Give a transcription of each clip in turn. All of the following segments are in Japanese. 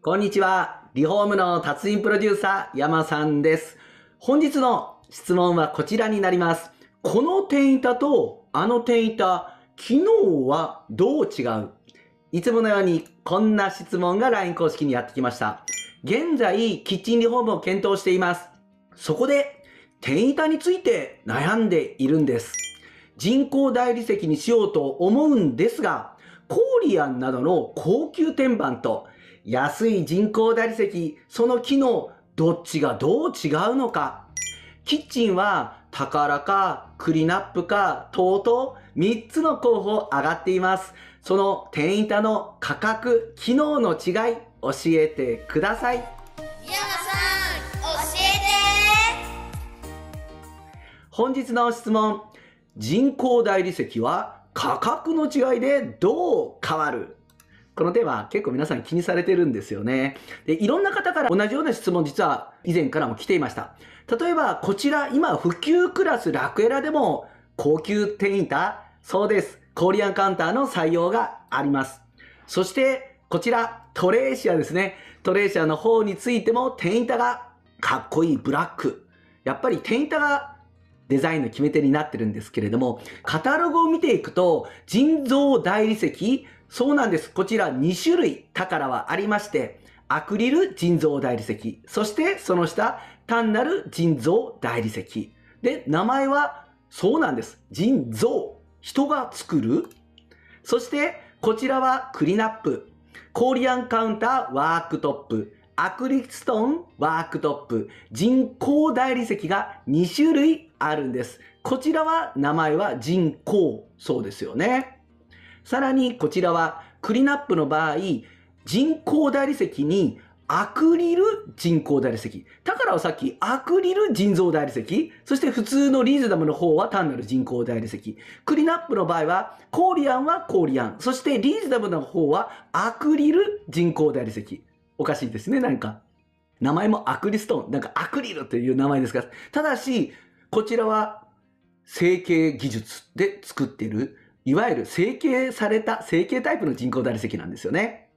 こんにちは。リフォームの達人プロデューサー、山さんです。本日の質問はこちらになります。この天板とあの天板、機能はどう違ういつものようにこんな質問が LINE 公式にやってきました。現在、キッチンリフォームを検討しています。そこで、天板について悩んでいるんです。人工大理石にしようと思うんですが、コーリアンなどの高級天板と安い人工大理石、その機能、どっちがどう違うのか。キッチンは、宝か、クリナップか、とうとう、3つの候補上がっています。その店員板の価格、機能の違い、教えてください。さん、教えて本日の質問。人工大理石は価格の違いでどう変わるこの手は結構皆さん気にされてるんですよね。で、いろんな方から同じような質問実は以前からも来ていました。例えば、こちら今普及クラスラクエラでも高級店員タそうです。コリアンカウンターの採用があります。そして、こちらトレーシアですね。トレーシアの方についても店員タがかっこいいブラック。やっぱり店員タがデザインの決め手になってるんですけれども、カタログを見ていくと、人造大理石、そうなんです。こちら2種類宝はありまして、アクリル腎臓大理石、そしてその下、単なる腎臓大理石。で、名前はそうなんです。腎臓。人が作る。そして、こちらはクリナップ。コーリアンカウンターワークトップ。アクリストンワークトップ。人工大理石が2種類あるんです。こちらは名前は人工。そうですよね。さらにこちらはクリナップの場合、人工大理石にアクリル人工大理石。だからはさっきアクリル人造大理石。そして普通のリーズダムの方は単なる人工大理石。クリナップの場合はコーリアンはコーリアン。そしてリーズダムの方はアクリル人工大理石。おかしいですね、なんか。名前もアクリストーン。なんかアクリルという名前ですが。ただし、こちらは成形技術で作ってるいわゆる整形された、整形タイプの人工大理石なんですよね。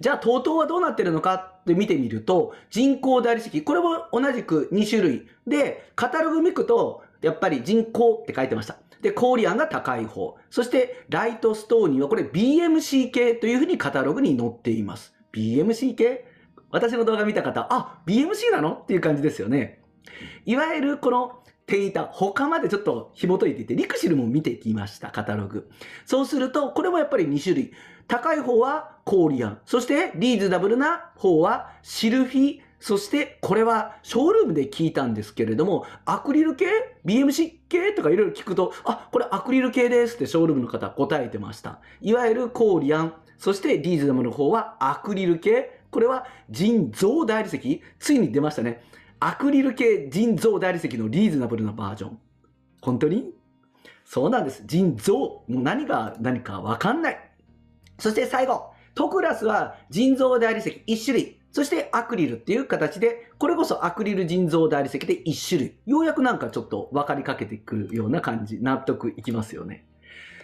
じゃあ、TOTO はどうなってるのかって見てみると、人工大理石、これも同じく2種類。で、カタログ見くと、やっぱり人工って書いてました。で、氷案が高い方。そして、ライトストーニーはこれ BMC 系というふうにカタログに載っています。BMC 系私の動画見た方、あ、BMC なのっていう感じですよね。いわゆるこのていた他までちょっと紐解いていて、リクシルも見てきました、カタログ。そうすると、これもやっぱり2種類。高い方はコーリアン。そしてリーズナブルな方はシルフィ。そしてこれはショールームで聞いたんですけれども、アクリル系 ?BMC 系とかいろいろ聞くと、あ、これアクリル系ですってショールームの方答えてました。いわゆるコーリアン。そしてリーズナブルの方はアクリル系。これは腎臓大理石。ついに出ましたね。アクリル系腎臓大理石のリーズナブルなバージョン。本当にそうなんです。腎臓。もう何が何かわかんない。そして最後。トクラスは腎臓大理石1種類。そしてアクリルっていう形で、これこそアクリル腎臓大理石で1種類。ようやくなんかちょっと分かりかけてくるような感じ。納得いきますよね。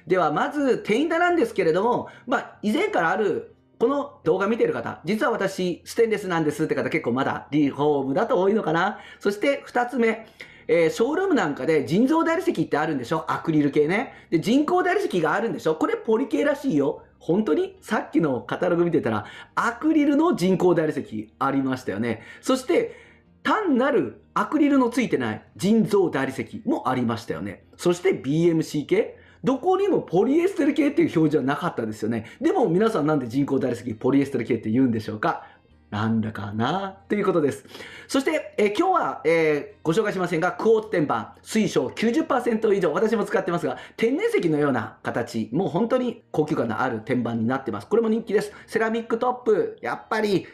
ではまず、テインダなんですけれども、まあ、以前からあるこの動画見てる方、実は私、ステンレスなんですって方結構まだリフォームだと多いのかな。そして二つ目、えー、ショールームなんかで人造大理石ってあるんでしょアクリル系ね。で、人工大理石があるんでしょこれポリ系らしいよ。本当にさっきのカタログ見てたら、アクリルの人工大理石ありましたよね。そして、単なるアクリルのついてない人造大理石もありましたよね。そして BMC 系どこにもポリエステル系っていう表示はなかったですよね。でも皆さんなんで人工大理石ポリエステル系って言うんでしょうかなんだかなということです。そして、え今日は、えー、ご紹介しませんが、クオーツ天板、水晶90%以上、私も使ってますが、天然石のような形、もう本当に高級感のある天板になってます。これも人気です。セラミックトップ、やっぱり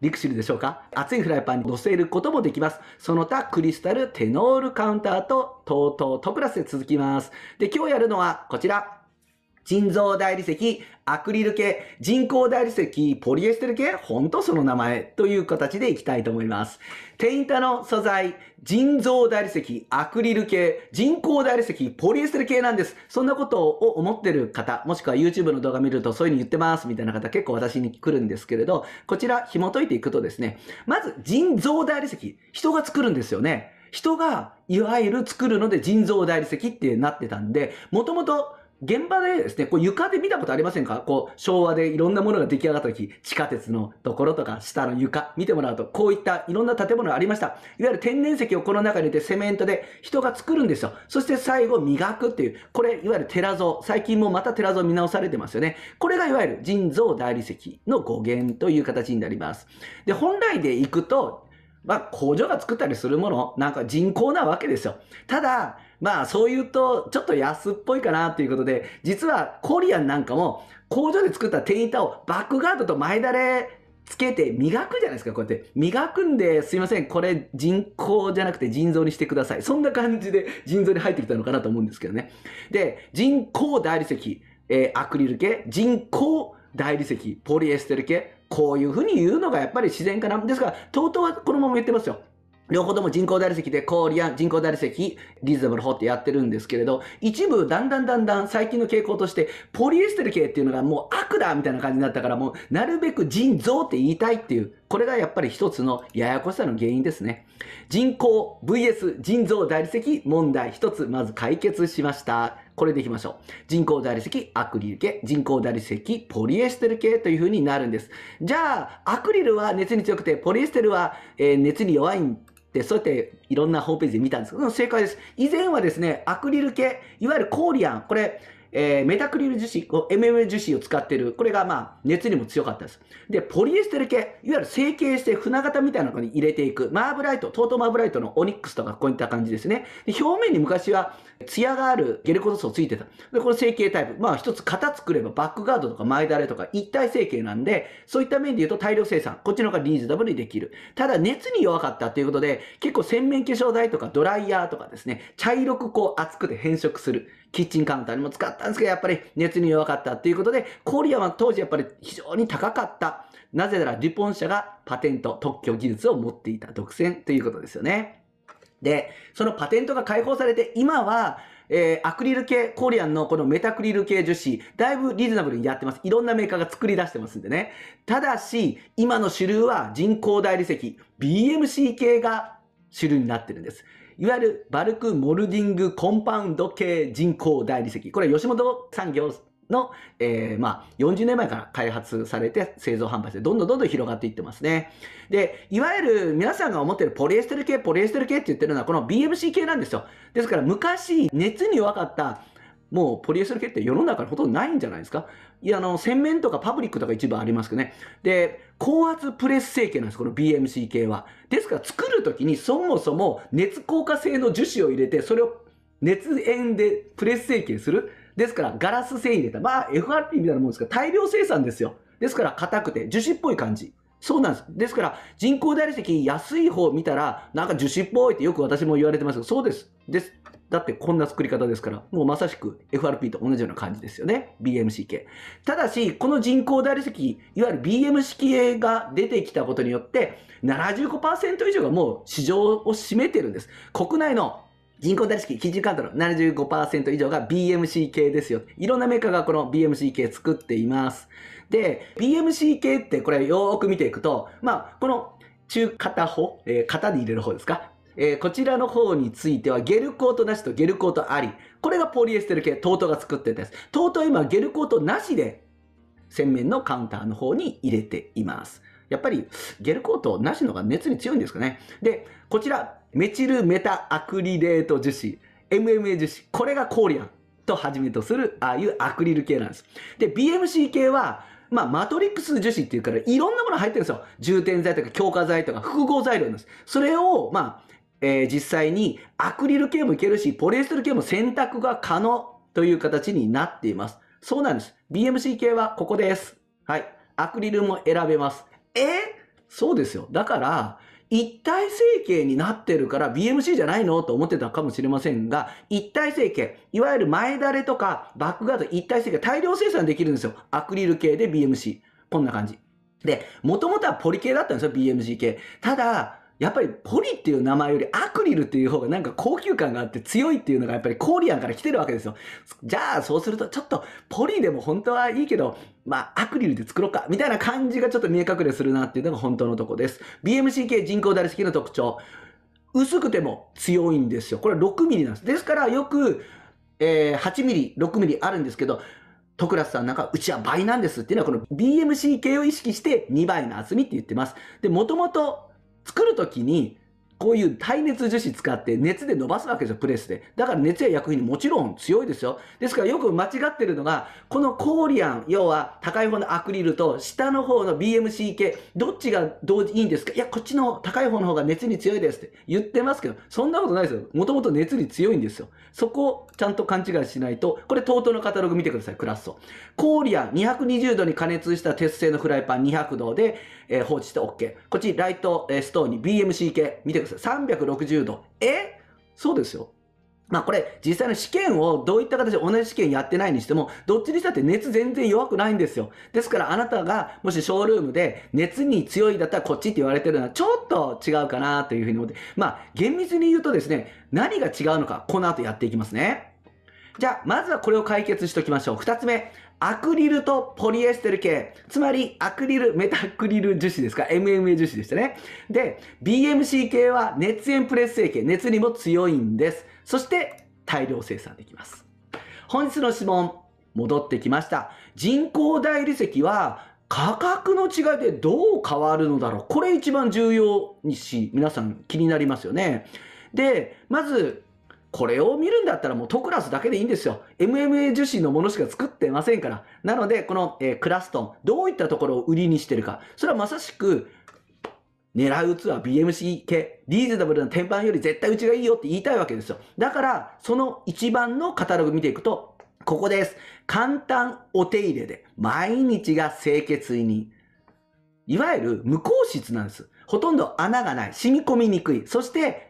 リクシルでしょうか熱いフライパンに乗せることもできます。その他、クリスタル、テノールカウンターと、とうとうとプラスで続きます。で、今日やるのはこちら。腎臓大理石、アクリル系、人工大理石、ポリエステル系、ほんとその名前という形でいきたいと思います。テインタの素材、人造大理石、アクリル系、人工大理石、ポリエステル系なんです。そんなことを思ってる方、もしくは YouTube の動画見るとそういう風に言ってますみたいな方結構私に来るんですけれど、こちら紐解いていくとですね、まず人造大理石、人が作るんですよね。人がいわゆる作るので人造大理石ってなってたんで、もともと現場でですね、こう床で見たことありませんかこう昭和でいろんなものが出来上がった時、地下鉄のところとか下の床見てもらうと、こういったいろんな建物がありました。いわゆる天然石をこの中に入れてセメントで人が作るんですよ。そして最後磨くっていう、これいわゆる寺像。最近もまた寺像見直されてますよね。これがいわゆる人造大理石の語源という形になります。で、本来で行くと、まあ、工場が作ったりするもの、なんか人工なわけですよ。ただ、まあ、そう言うと、ちょっと安っぽいかなということで、実はコリアンなんかも、工場で作った天板をバックガードと前だれつけて磨くじゃないですか、こうやって。磨くんで、すいません、これ人工じゃなくて腎臓にしてください。そんな感じで腎臓に入ってきたのかなと思うんですけどね。で、人工大理石、えー、アクリル系、人工大理石、ポリエステル系、こういうふうに言うのがやっぱり自然かな。ですから、とうとうはこのまま言ってますよ。両方とも人工大理石で氷や人工大理石、リズムの方ってやってるんですけれど、一部だんだんだんだん最近の傾向として、ポリエステル系っていうのがもう悪だみたいな感じになったから、もうなるべく人造って言いたいっていうこれがやっぱり一つのややこしさの原因ですね。人口 VS 腎臓大理石問題一つまず解決しました。これでいきましょう。人工大理石、アクリル系、人工大理石、ポリエステル系という風になるんです。じゃあ、アクリルは熱に強くて、ポリエステルは、えー、熱に弱いんで、そうやっていろんなホームページで見たんですけど、正解です。以前はですね、アクリル系、いわゆるコーリアン、これ、えー、メタクリル樹脂、MMA 樹脂を使ってる。これがまあ、熱にも強かったです。で、ポリエステル系、いわゆる成形して船型みたいなのに入れていく。マーブライト、トートマーブライトのオニックスとかこういった感じですね。で表面に昔は艶があるゲルコスをついてた。で、これ成形タイプ。まあ、一つ型作ればバックガードとか前だれとか一体成形なんで、そういった面で言うと大量生産。こっちの方がリーズナブルにできる。ただ、熱に弱かったということで、結構洗面化粧台とかドライヤーとかですね、茶色くこう厚くて変色する。キッチンカウンターにも使ったんですけど、やっぱり熱に弱かったっていうことで、コリアは当時やっぱり非常に高かった。なぜならデュポン社がパテント、特許技術を持っていた独占ということですよね。で、そのパテントが解放されて、今は、えー、アクリル系、コリアンのこのメタクリル系樹脂、だいぶリーズナブルにやってます。いろんなメーカーが作り出してますんでね。ただし、今の主流は人工大理石、BMC 系が主流になってるんです。いわゆるバルクモルディングコンパウンド系人工大理石。これ吉本産業の、えー、まあ、40年前から開発されて製造販売して、どんどんどんどん広がっていってますね。で、いわゆる皆さんが思ってるポリエステル系、ポリエステル系って言ってるのはこの BMC 系なんですよ。ですから昔熱に弱かったもうポリエステル系って世の中にほとんどないんじゃないですか。いや、あの、洗面とかパブリックとか一部ありますけどね。で、高圧プレス成形なんです、この BMC 系は。ですから、作るときにそもそも熱硬化性の樹脂を入れて、それを熱塩でプレス成形する。ですから、ガラス繊維入れた。まあ、FRP みたいなもんですから、大量生産ですよ。ですから、硬くて、樹脂っぽい感じ。そうなんです。ですから、人工大理石安い方を見たら、なんか樹脂っぽいってよく私も言われてますけど、そうです。です。だってこんな作り方ですから、もうまさしく FRP と同じような感じですよね。b m c 系。ただし、この人工大理石、いわゆる b m c 系が出てきたことによって、75%以上がもう市場を占めてるんです。国内の人工大好き、基準カードの75%以上が BMC 系ですよ。いろんなメーカーがこの BMC 系作っています。で、BMC 系ってこれよーく見ていくと、まあ、この中片方、えー、型に入れる方ですかえー、こちらの方についてはゲルコートなしとゲルコートあり。これがポリエステル系、トートが作ってたんです。トートは今ゲルコートなしで洗面のカウンターの方に入れています。やっぱりゲルコートなしのが熱に強いんですかね。で、こちら、メチルメタアクリレート樹脂、MMA 樹脂、これがコーリアンとはじめとする、ああいうアクリル系なんです。で、BMC 系は、まあ、マトリックス樹脂っていうから、いろんなもの入ってるんですよ。充填剤とか強化剤とか複合材料なんです。それを、まあ、えー、実際にアクリル系もいけるし、ポリエステル系も選択が可能という形になっています。そうなんです。BMC 系はここです。はい。アクリルも選べます。えー、そうですよ。だから、一体成形になってるから BMC じゃないのと思ってたかもしれませんが、一体成形、いわゆる前だれとかバックガード一体成形、大量生産できるんですよ。アクリル系で BMC。こんな感じ。で、もともとはポリ系だったんですよ、BMC 系。ただ、やっぱりポリっていう名前よりアクリルっていう方がなんか高級感があって強いっていうのがやっぱりコーリアンから来てるわけですよ。じゃあそうするとちょっとポリでも本当はいいけど、まあアクリルで作ろうかみたいな感じがちょっと見え隠れするなっていうのが本当のとこです。BMCK 人工大理石の特徴。薄くても強いんですよ。これ6ミリなんです。ですからよく、えー、8ミリ、6ミリあるんですけど、徳倉さんなんか、うちは倍なんですっていうのは、この b m c 系を意識して2倍の厚みって言ってます。で、もともと作る時にこういう耐熱樹脂使って熱で伸ばすわけですよ、プレスで。だから熱や薬品もちろん強いですよ。ですからよく間違ってるのが、このコーリアン、要は高い方のアクリルと下の方の BMC 系、どっちが同時いいんですかいや、こっちの高い方の方が熱に強いですって言ってますけど、そんなことないですよ。もともと熱に強いんですよ。そこをちゃんと勘違いしないと、これ TOTO のカタログ見てください、クラッソ。コーリアン220度に加熱した鉄製のフライパン200度で、えー、放置して OK。こっちライト、えー、ストーンに b m c 系。見てください。360度。えそうですよ。まあこれ実際の試験をどういった形で同じ試験やってないにしてもどっちにしたって熱全然弱くないんですよ。ですからあなたがもしショールームで熱に強いだったらこっちって言われてるのはちょっと違うかなというふうに思ってまあ厳密に言うとですね何が違うのかこの後やっていきますね。じゃあまずはこれを解決しておきましょう。二つ目アクリルとポリエステル系。つまり、アクリル、メタクリル樹脂ですか ?MMA 樹脂でしたね。で、BMC 系は熱塩プレス成系。熱にも強いんです。そして、大量生産できます。本日の質問、戻ってきました。人工大理石は価格の違いでどう変わるのだろうこれ一番重要にし、皆さん気になりますよね。で、まず、これを見るんだったらもうトクラスだけでいいんですよ。MMA 樹脂のものしか作ってませんから。なので、この、えー、クラストン、どういったところを売りにしてるか。それはまさしく、狙う器 BMC 系、リーズナブルな天板より絶対うちがいいよって言いたいわけですよ。だから、その一番のカタログ見ていくと、ここです。簡単お手入れで、毎日が清潔に。いわゆる無効質なんです。ほとんど穴がない、染み込みにくい。そして、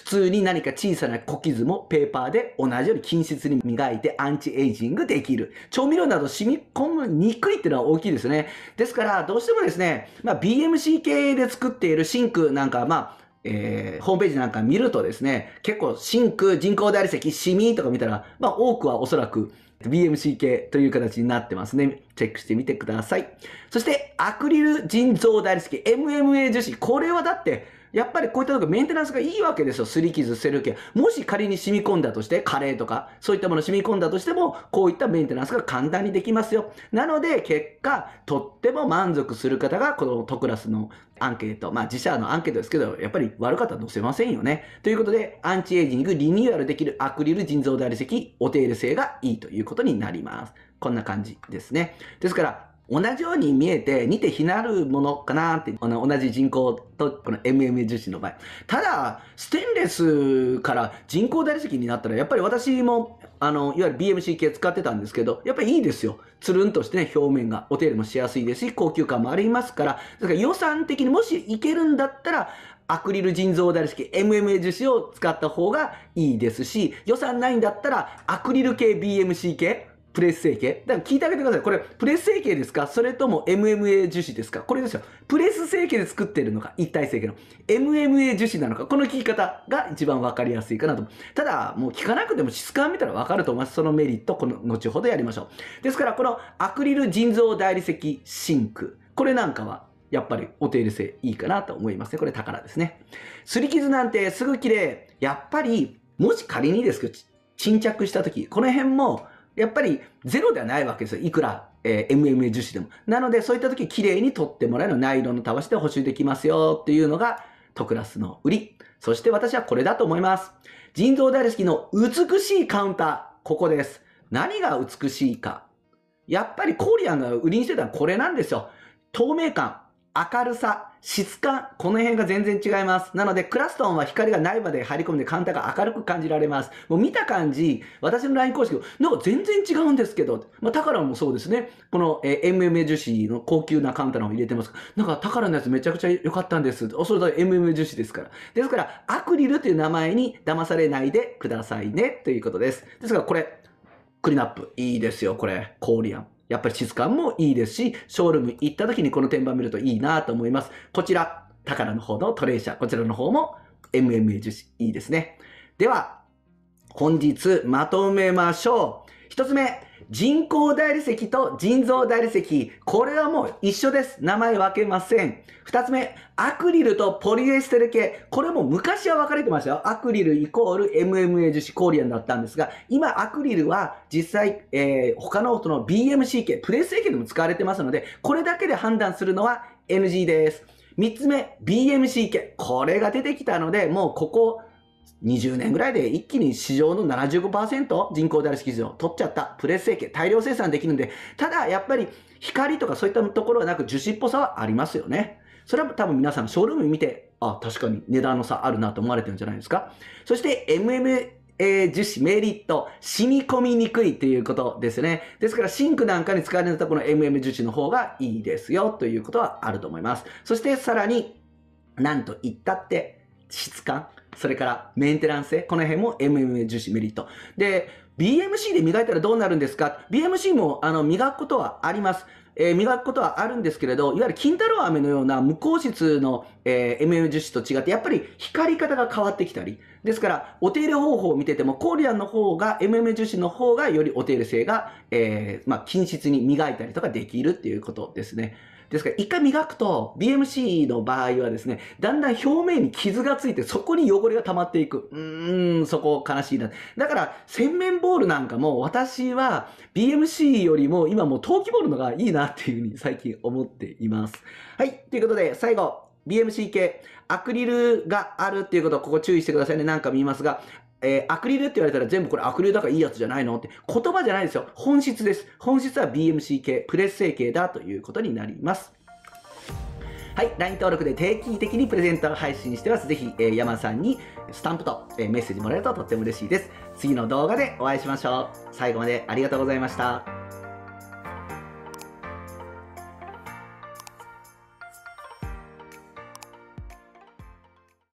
普通に何か小さな小傷もペーパーで同じように均質に磨いてアンチエイジングできる。調味料など染み込みにくいっていうのは大きいですね。ですから、どうしてもですね、まあ、BMC 系で作っているシンクなんか、まあ、えー、ホームページなんか見るとですね、結構シンク、人工大理石、シミとか見たら、まあ多くはおそらく BMC 系という形になってますね。チェックしてみてください。そして、アクリル人造大理石、MMA 樹脂。これはだって、やっぱりこういったのがメンテナンスがいいわけですよ。すり傷、セルケア。もし仮に染み込んだとして、カレーとか、そういったもの染み込んだとしても、こういったメンテナンスが簡単にできますよ。なので、結果、とっても満足する方が、このトクラスのアンケート、まあ自社のアンケートですけど、やっぱり悪かったら載せませんよね。ということで、アンチエイジングリニューアルできるアクリル腎臓大理石、お手入れ性がいいということになります。こんな感じですね。ですから、同じように見えて似て非なるものかなってこの同じ人工とこの MMA 樹脂の場合ただステンレスから人工大理石になったらやっぱり私もあのいわゆる BMC 系使ってたんですけどやっぱりいいですよつるんとしてね表面がお手入れもしやすいですし高級感もありますからだから予算的にもしいけるんだったらアクリル腎臓大好き MMA 樹脂を使った方がいいですし予算ないんだったらアクリル系 BMC 系プレス整形だから聞いてあげてください。これ、プレス整形ですかそれとも MMA 樹脂ですかこれですよ。プレス整形で作ってるのか一体整形の。MMA 樹脂なのかこの聞き方が一番わかりやすいかなと。ただ、もう聞かなくても質感見たらわかると思います。そのメリット、この後ほどやりましょう。ですから、このアクリル腎臓大理石シンク。これなんかはやっぱりお手入れ性いいかなと思いますね。これ宝ですね。擦り傷なんてすぐ綺麗。やっぱり、もし仮にですけど、沈着した時、この辺もやっぱりゼロではないわけですよ。いくら、えー、MMA 樹脂でも。なので、そういった時、綺麗に取ってもらえるナイロンのたわしで補修できますよっていうのが、トクラスの売り。そして私はこれだと思います。人造大好きの美しいカウンター。ここです。何が美しいか。やっぱりコーリアンが売りにしてたのはこれなんですよ。透明感、明るさ、質感、この辺が全然違います。なので、クラストンは光がないまで入り込んでカ単ンタが明るく感じられます。もう見た感じ、私の LINE 公式、なんか全然違うんですけど、まあ、タカラもそうですね。この、えー、MMA 樹脂の高級なカウンターのを入れてます。なんかタカラのやつめちゃくちゃ良かったんです。おそらく MMA 樹脂ですから。ですから、アクリルという名前に騙されないでくださいね、ということです。ですから、これ、クリナップ、いいですよ、これ。コーリアン。やっぱり質感もいいですし、ショールーム行った時にこの天板見るといいなと思います。こちら、宝の方のトレーシャー、こちらの方も MMA 樹脂、いいですね。では、本日まとめましょう。一つ目、人工大理石と人造大理石。これはもう一緒です。名前分けません。二つ目、アクリルとポリエステル系。これも昔は分かれてましたよ。アクリルイコール MMA 樹脂コーリアンだったんですが、今アクリルは実際、えー、他の音の BMC 系、プレス系でも使われてますので、これだけで判断するのは NG です。三つ目、BMC 系。これが出てきたので、もうここ、20年ぐらいで一気に市場の75%人口である市場を取っちゃったプレス成形大量生産できるんでただやっぱり光とかそういったところはなく樹脂っぽさはありますよねそれは多分皆さんショールーム見てあ確かに値段の差あるなと思われてるんじゃないですかそして MMA 樹脂、メリット、染み込みにくいということですね。ですから、シンクなんかに使われたこの MM 樹脂の方がいいですよということはあると思います。そして、さらに、なんと言ったって、質感。それからメンテナンス性。この辺も MMA 重視メリット。で、BMC で磨いたらどうなるんですか ?BMC もあの磨くことはあります。えー、磨くことはあるんですけれど、いわゆる金太郎飴のような無効質の、えー、MM 樹脂と違って、やっぱり光り方が変わってきたり。ですから、お手入れ方法を見てても、コーリアンの方が、MM 樹脂の方がよりお手入れ性が、えー、まあ、均質に磨いたりとかできるっていうことですね。ですから、一回磨くと、BMC の場合はですね、だんだん表面に傷がついて、そこに汚れが溜まっていく。うーん、そこ悲しいな。だから、洗面ボールなんかも、私は BMC よりも、今もう陶器ボールのがいいなっていうふうに最近思っています。はい、ということで、最後、BMC 系、アクリルがあるっていうこと、ここ注意してくださいね。なんか見ますが、えー、アクリルって言われたら全部これアクリルだからいいやつじゃないのって言葉じゃないですよ。本質です。本質は BMC 系、プレス成形だということになります。はい、LINE 登録で定期的にプレゼントを配信してます。ぜひ、えー、山さんにスタンプと、えー、メッセージもらえるととっても嬉しいです。次の動画でお会いしましょう。最後までありがとうございました。